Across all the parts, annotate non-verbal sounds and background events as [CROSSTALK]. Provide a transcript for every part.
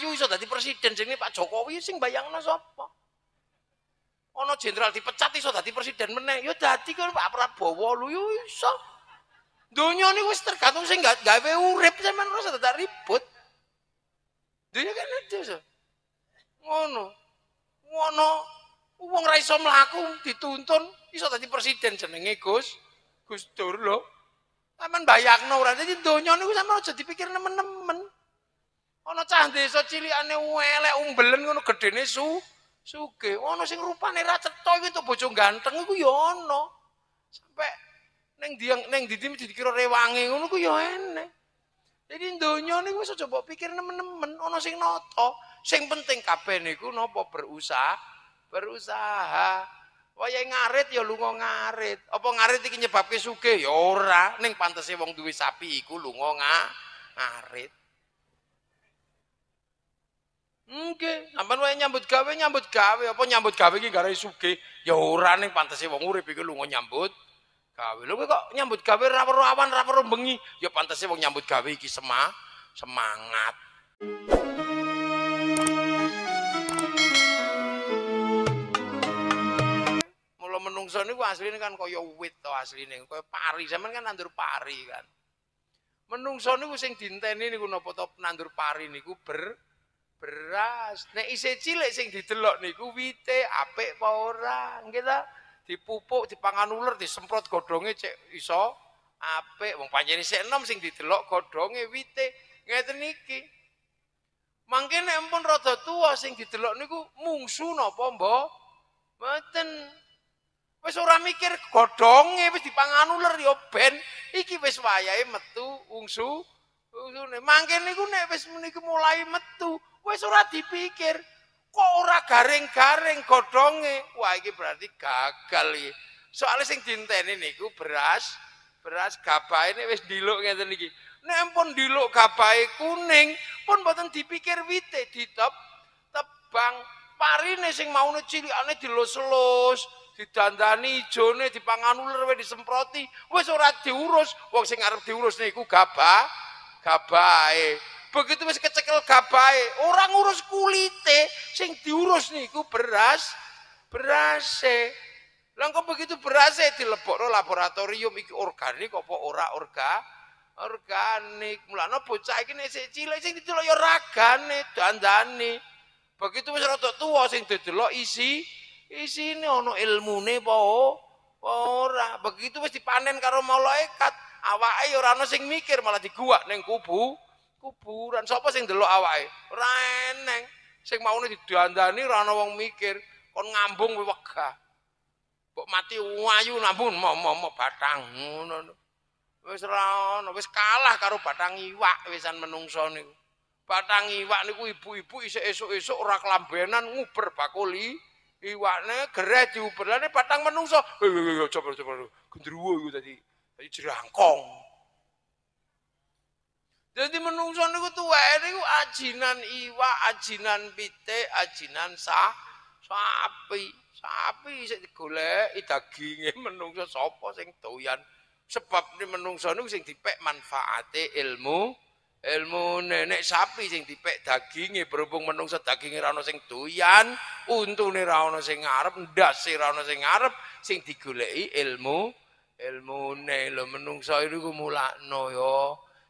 Ayu iso dadi presiden sing Pak Jokowi sing bayangno sapa? Ana jenderal dipecat iso dadi presiden meneh. Ya dadi kalau Pak Prabowo lu yo ya iso. Dunia ini wis tergantung sing gak gawe urip sampean ora usah dadak ribut. Dunia ya kan itu so. Ngono. Ngono. Wong ra iso mlaku dituntun iso dadi presiden jenenge Gus Gus Dur lho. bayang bayangno ora dadi donya niku sampeyan aja dipikir nemen-nemen. Ana cah desa cilikane elek umbelen ngono gedene su sugih. Ana sing rupane ra cetha iki entuk bojo ganteng iku ya ana. Sampai ning diang ning didi dikira rewange ngono ku ya enek. Jadi donya niku wis aja mbok pikir nemen-nemen, ana sing nata. Sing penting kabeh niku napa berusaha, berusaha. Wayahe ngarit ya lunga ngarit. Apa ngarit iki nyebabke sugih? Ya ora, ning pantese wong duwe sapi iku lunga ngarit. Nggih, sampean wae nyambut gawe nyambut gawe apa nyambut gawe iki gara sugih. Ya ora ning pantese wong urip iki lunga nyambut gawe. Lho kok nyambut gawe ra weruh awan ra weruh bengi, ya pantese wong nyambut gawe iki sema semangat. Mula menungso niku asline kan kaya wit to asline, kaya pari. Sampeyan kan nandur pari kan. Menungso niku sing dinteni niku napa to nandur pari niku ber beras. Nek isih cilik sing didelok niku wite apik apa ora, nggih ta? Dipupuk, dipangan di disemprot godhonge cek iso apik. Wong panjenengan isih enom sing didelok godhonge wite ngeten niki. Mangke nek ampun rada tuwa sing didelok niku mungsu napa mbok? Mboten. Wis ora mikir godhonge wis dipangan ular ya ben iki wis wayahe metu ungsu. Ungsune mangke niku nek wis niku mulai metu, Wes ora dipikir, kok ora garing-garing godhonge. Wah iki berarti gagal iki. Soale sing dinteni niku beras, beras gabahe ini wis ndiluk ngeten iki. Nek pun ndiluk gabahe kuning, pun boten dipikir wite ditep tebang parine sing maune cilikane dilus-lus, didandani ijone dipangan uler disemproti, wis ora diurus. Wong sing arep diurus niku gabah, gabahe. Begitu wis kecekel kapai orang ngurus kulite, sing diurus niku beras, berase. Lah begitu begitu berase dilebokno laboratorium iki organik apa ora orga? Organik. Mulane bocah iki nek sik cilik sing didelok ya ragane, dandane. Begitu wis rada tuwa sing didelok isi isine ana ilmune apa ora. Begitu wis dipanen karo malaikat, awake ora ana sing mikir malah diguwak ning kubu. Kupuran. sapa sing delok awake ora eneng sing maune didandani ora ana wong mikir kon ngambung wegah kok mati wayu nambun momo batang ngono wis ora ana wis kalah karo batang iwak wisan menungso niku batang iwak niku ibu-ibu isuk esuk-esuk ora kelambenan nguber bakuli iwakne gereh diuberane batang menungso coba coba gendruwo iku tadi tadi jerangkong Jadi menungso niku tuweke niku ajinan iwak, ajinan pitik, ajinan sah, sapi. Sapi sik digoleki daginge [LAUGHS] menungso sapa sing doyan. Sebab ni menungso niku sing dipek manfaate ilmu, ilmu nenek sapi sing dipek daginge berhubung menungso daginge ra ono sing doyan, untune ra ono sing ngarep, ndase ra ono sing ngarep, sing digoleki ilmu, ilmune lo menungso niku mulakno ya.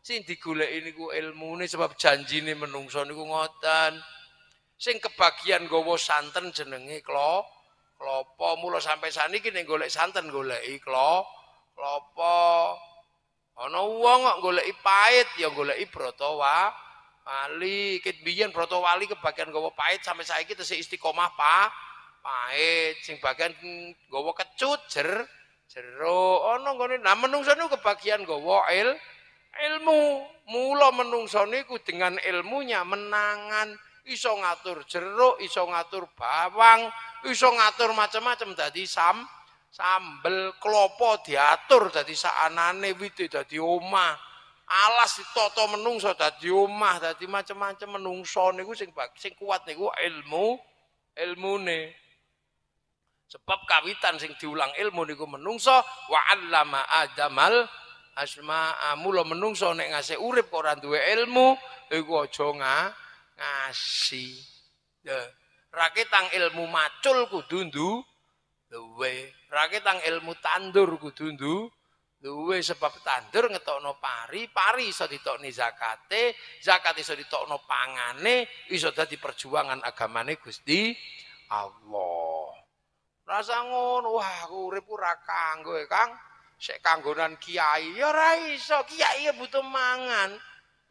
Sing digoleki niku ilmune sebab janjine menungso niku ngoten. Sing kebagian gowo santen jenenge klo klopo. Mula sampai sani kini golek santen goleki iklo klopo. Ono wong kok goleki pahit ya goleki brotowa wali. Kit biyen broto wali kebagian gowo pait sampai kita si istiqomah, pa pahit sing bagian gowo kecut jer jeruk Ono oh, no, nggone nah menungsa kebagian gowo il Ilmu mula menungso niku dengan ilmunya menangan iso ngatur jeruk, iso ngatur bawang, iso ngatur macam-macam tadi sam sambel klopo diatur dadi saanane witi tadi omah. Alas ditoto menungso tadi omah, tadi macam-macam menungso niku sing sing kuat niku ilmu nih Sebab kawitan sing diulang ilmu niku menungso wa allama adamal asma'a mula menungso nek ngasih urip kok ora duwe ilmu iku aja nga, ngasi. ilmu macul kudu ndu duwe. Raketang ilmu tandur kudu ndu duwe sebab tandur ngetokno pari, pari iso ditokni zakate, zakat iso ditokno pangane, iso dadi perjuangan agamane Gusti Allah. Rasa ngono, wah aku urip ora kanggo, Kang. sik kanggonan kiai ya ora iso kiai ya butuh mangan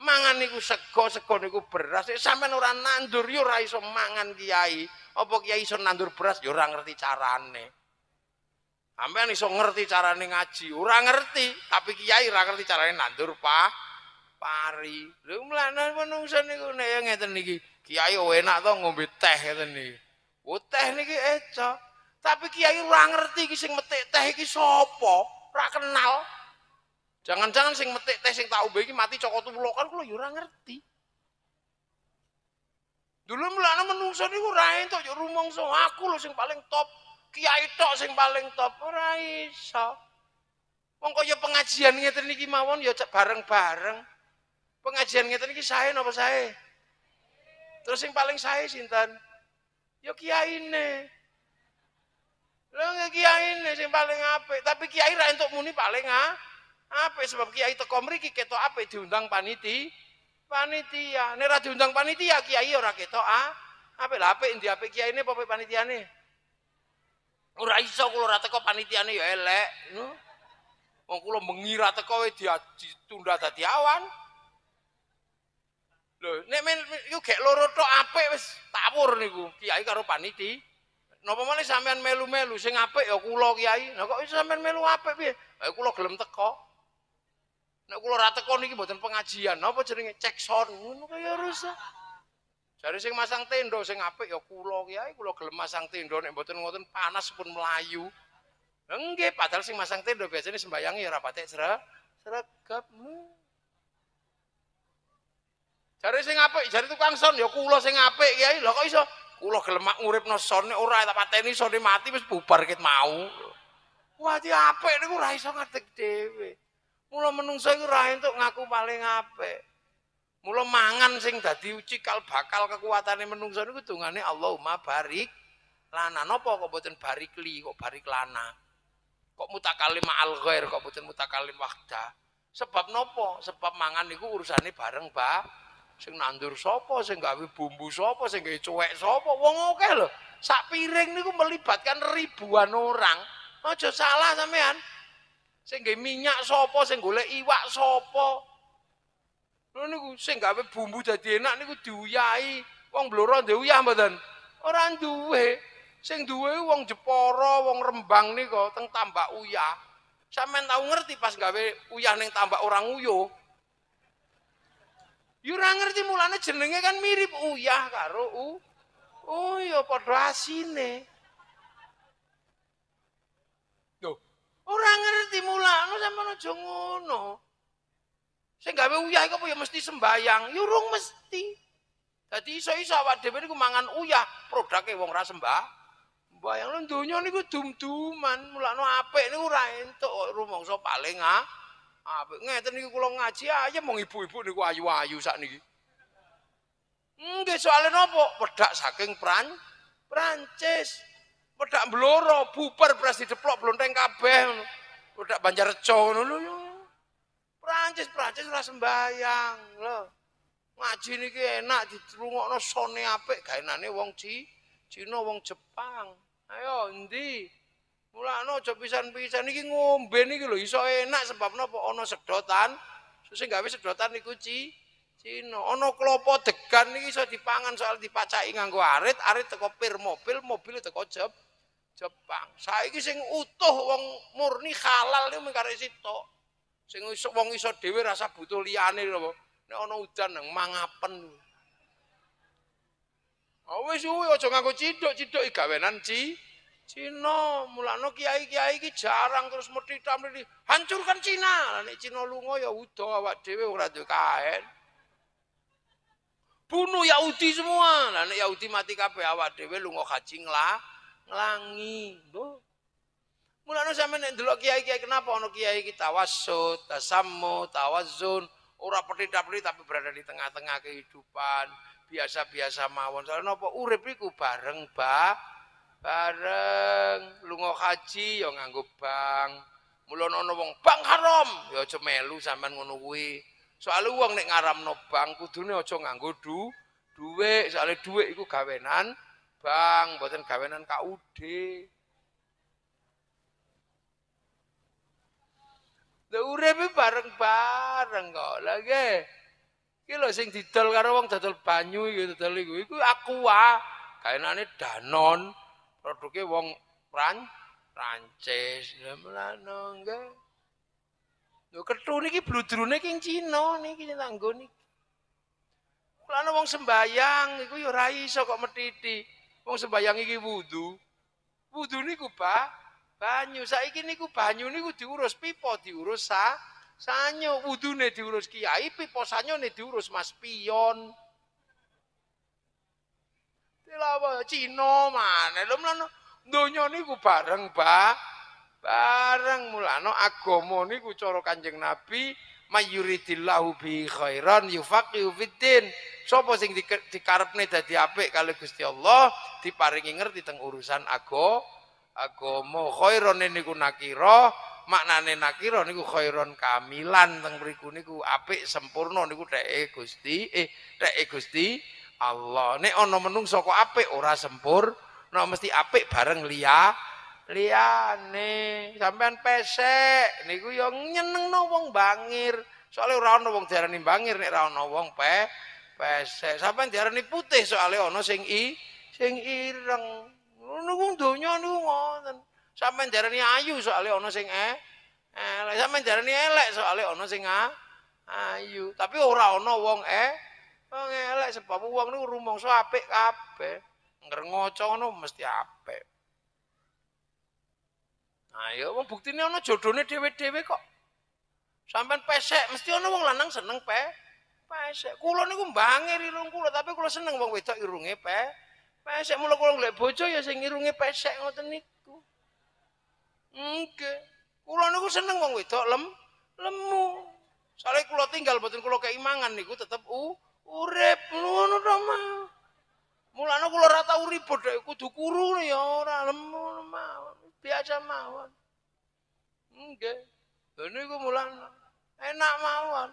mangan niku sego sego niku beras sik sampean ora nandur ya ora iso mangan kiai apa kiai iso nandur beras ya ora ngerti carane sampean iso ngerti carane ngaji ora ngerti tapi kiai ora ngerti carane nandur pa pari lho mlane menungsa niku nek ya ngeten iki kiai enak to ngombe teh ngeten iki oh teh niki eca tapi kiai ora ngerti iki sing metik teh iki sapa ora kenal. Jangan-jangan sing metik teh sing tak ombe mati cokot tulo kan kula yo ya ora ngerti. Dulu mulane menungso niku ora entuk yo ya rumangsa aku lho sing paling top, kiai tok sing paling top ora iso. Wong kaya pengajian ngeten niki mawon ya bareng-bareng. Pengajian ngeten niki sae napa sae? Terus sing paling sae sinten? Ya kiai nih nggak kiai ini sing paling ape tapi kiai ra untuk muni paling apik sebab kiai itu komriki ketok ape diundang paniti panitia. Nek ra diundang panitia kiai ora ketok ah. ape lah apik ndi kiai ini apa panitia panitiane? Ora iso rata ora panitia nih ya elek, no. Wong mengira teko dia ditunda dadi awan. Lho, nek men yo gek loro tok apik kiai karo panitia Napa meneh sampean melu-melu sing apik ya kula kiai. Nah kok sampean melu apik piye? Eh kula gelem teko. Nek kula rata teko niki mboten pengajian. Napa jenenge cek sound ngono kaya rusak. Jare sing masang tendo. sing apik ya kula kiai, kula gelem masang tendo nek mboten ngoten panas pun melayu. Nggih, padahal sing masang tenda biasanya sembayangi ya rapatek sere sregep. Hmm. Jare sing apik, jare tukang sound ya kula sing apik kiai. Lah kok iso Kula gelem uripno sone ora tak pateni sone mati wis bubar ket mau. Wati apik niku ora iso ngadeg dhewe. Mula menungsa iku ora entuk ngaku paling apik. Mula mangan sing dadi cikal bakal kekuatane menungsa niku dongane Allahumma barik lana. Napa kok boten barik li, kok barik lana? Kok mutakalim ma'al ghair, kok boten mutakalim wahda? Sebab nopo? Sebab mangan niku urusane bareng, Pak sing nandur sapa, sing gawe bumbu sapa, sing gawe cuwek sapa, wong akeh lho. Sak piring niku melibatkan ribuan orang. Aja salah sampean. Sing gawe minyak sapa, sing golek iwak sapa. Lho niku sing gawe bumbu jadi enak niku diuyahi. Wong Blora ndek uyah mboten. Ora duwe. Sing duwe wong Jepara, wong Rembang nika teng tambak uyah. sampean tau ngerti pas gawe uyah ning tambak orang uyuh. Yo ora ngerti mulane jenenge kan mirip uyah karo u. Oh ya padha asine. Yo. Ora ngerti mulane sampeyan aja ngono. Sing gawe uyah iku ya mesti sembayang, yurung mesti. Dadi iso-iso awak dhewe niku mangan uyah produke wong ora sembah. Mbayang lu donya niku dum-duman, mulane apik niku ora entuk rumangsa paling ah. Apik ngeten niku kula ngaji aja mong ibu-ibu niku ayu-ayu sakniki. Nggih soalnya nopo? Wedak saking Pran Prancis. Wedak bloro bubar pres dideplok blonteng kabeh. Wedak Banjarjo ngono lho. Prancis Prancis ora sembayang lho. Ngaji niki enak ditrungokno sone apik gaenane wong Ci, Cina wong Jepang. Ayo endi? Mulane aja pisan-pisan iki ngombe niki lho iso enak sebab napa ana sedotan. Susah gawe sedotan iku ci. Cina ana klopo degan iki iso dipangan soal dipacaki nganggo arit, arit teko pir mobil, mobil teko jeb. Jepang. Saiki sing utuh wong murni halal niku mung karep sitok. Sing iso wong iso dhewe rasa butuh liyane lho. Nek ana udan nang mangapen. Awes ah, uwe aja nganggo cidok-cidok gawenan, Ci. Cina mulakno kiai-kiai iki jarang terus methithak mriki. Hancurkan Cina. Nek Cina lunga ya udah awak dhewe ora duwe kaen. Bunuh Yahudi semua. Lah nek Yahudi mati kabeh awak dhewe lunga haji nglah nglangi. Loh. Mulane sampeyan nek ndelok kiai-kiai kenapa ana kiai iki tawassut, tasammu, tawazzun, ora tapi berada di tengah-tengah kehidupan, biasa-biasa mawon. Soale napa urip iku bareng, Pak bareng lunga haji ya nganggo bang mula ono wong bang haram ya aja melu sampean ngono kuwi soalé wong nek ngaramno bang kudune aja nganggo du dhuwit soalé dhuwit iku gawenan bang mboten gawenan KUD Lah urip bareng-bareng kok. Lah nggih. Iki lho sing didol karo wong dodol banyu iki dodol iku iku aqua. Ah. Kainane Danon produke wong Pran Prancis lano enggak Lho kethu niki bludrune king Cina niki nanggo niki. Lah wong sembayang iku ya ora iso kok metiti. Wong sembayang iki wudu. Wudu niku ba banyu. Saiki niku banyu niku diurus pipa, diurus sa sanyo, wudune diurus kiai, pipa sanyone diurus Mas Pion. Lawa Cina maneh. Lha mlono donya niku bareng, ba. Bareng mulane agama niku cara Kanjeng Nabi mayuridillahu bi khairan yufaqihu fiddin. Sopo sing di, dikarepne dadi apik kalih Gusti Allah diparingi ngerti teng urusan ago, agama. Khairan niku nakira, maknane nakira niku khairan kamilan teng mriku niku apik sempurna niku teke Gusti, eh teke Gusti. Allah. Nek ana menungso kok apik ora sempur, nek mesti apik bareng liya liyane. Sampean pesek niku ya nyenengno wong bangir. Soalnya ora ana wong diarani bangir nek ora ana wong pesek. Sampean diarani putih Soalnya ana sing i sing ireng. Ngono kuwi donya niku ngoten. Sampean diarani ayu Soalnya ana sing e elek. Sampean diarani elek Soalnya ana sing a ayu. Tapi ora ana wong e eh. Oh ngelek sebab wong niku rumangsa ape ape Ngrengoco nu mesti ape Ayo nah, iya, wong buktine ana jodhone dhewe-dhewe kok. sampai pesek mesti ana wong lanang seneng pe. Pesek. Kula niku mbangir irung kulo tapi kulo seneng wong wedok irunge pe. Pesek mula kulo golek bojo ya sing irunge pesek ngoten niku. Nggih. Kula niku seneng wong wedok lem lemu. Soale kulo tinggal boten kula keimangan niku tetep u uh. Urip ngono to, Mas. Mulane kula ora tau ribut dek kudu kuru ya ora lemu mawon. Biasa mawon. Nggih. Dene iku mulane enak mawon.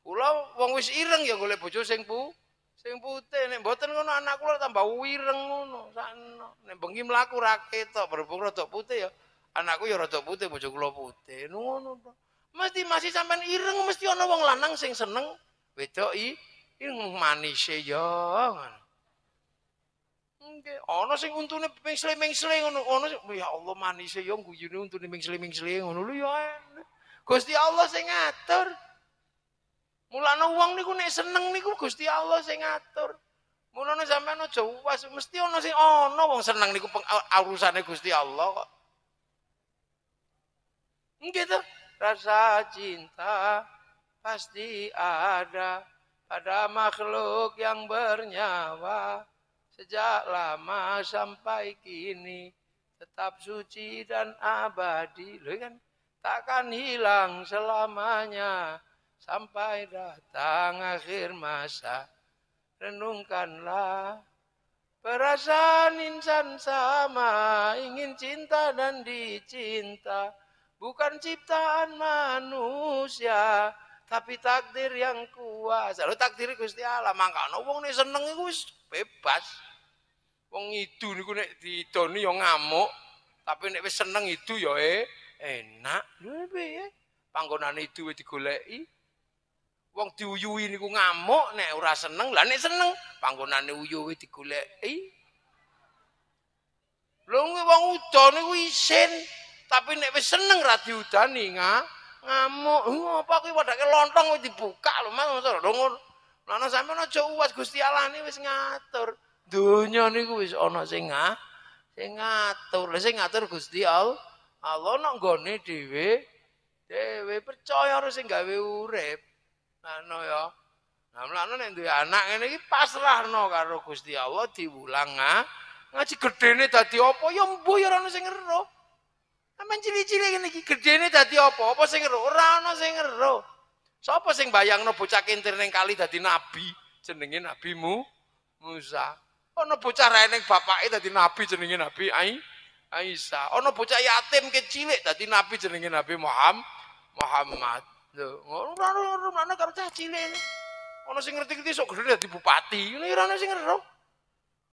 Kula wong wis ireng ya golek bojo sing pu sing putih nek mboten ngono anak kula tambah wireng ngono sakno. Nek bengi mlaku ra ketok berhubung rada putih ya. Anakku ya rada putih bojo kula putih. Ngono to. Mesti masih sampean ireng mesti ana wong lanang sing seneng wedok i ini manise ya. Ana sing untune mengsle-mengsle ngono, ana ya Allah manise ya guyune untune mengsle-mengsle ngono lho ya. Gusti Allah sing ngatur. Mulane wong niku nek seneng niku Gusti Allah sing ngatur. Mulane sampean aja was mesti ono sing ono wong seneng niku urusane Gusti Allah kok. Gitu. Rasa cinta pasti ada ada makhluk yang bernyawa sejak lama sampai kini tetap suci dan abadi loh kan takkan hilang selamanya sampai datang akhir masa renungkanlah perasaan insan sama ingin cinta dan dicinta bukan ciptaan manusia tapi takdir yang kuasa. Lho takdir Gusti Allah, mangkane wong nek seneng iku wis bebas. Wong idu niku nek didoni ya ngamuk, tapi nek wis seneng itu ya e, enak. Lho e, piye? Panggonane itu wis digoleki. Wong diuyuhi niku ngamuk nek ora seneng, lah nek seneng panggonane uyuhi digoleki. Lho wong udan niku isin, tapi nek wis seneng ra diudani ngamuk ngamuk oh, apa kuwi padake lontong wis dibuka lho Mas ngono lho ngono ana sampeyan aja uwas Gusti Allah ni wis ngatur donya niku wis ana sing sing ngatur lha sing ngatur Gusti Allah Allah nang gone dhewe dhewe percaya harus sing gawe urip ngono ya Nah, mlakno nek duwe anak ngene iki pasrahno karo Gusti Allah diwulang ngaji gedene dadi apa ya mbuh ya ora ono sing Aman cilik-cilik ngene iki gedene dadi apa? Apa sing ero? Ora ana sing ero. Sapa sing bayangno bocah kintir ning kali dadi nabi? Jenenge nabimu Musa. Ana bocah rae ning bapake dadi nabi jenenge Nabi Ai Aisyah. Ana bocah yatim kecilik dadi nabi jenenge Nabi Muhammad. Muhammad. Lho, ora ora ora karo cah cilik. Ana sing ngerti-ngerti sok gedhe dadi bupati. Ora ana sing ero.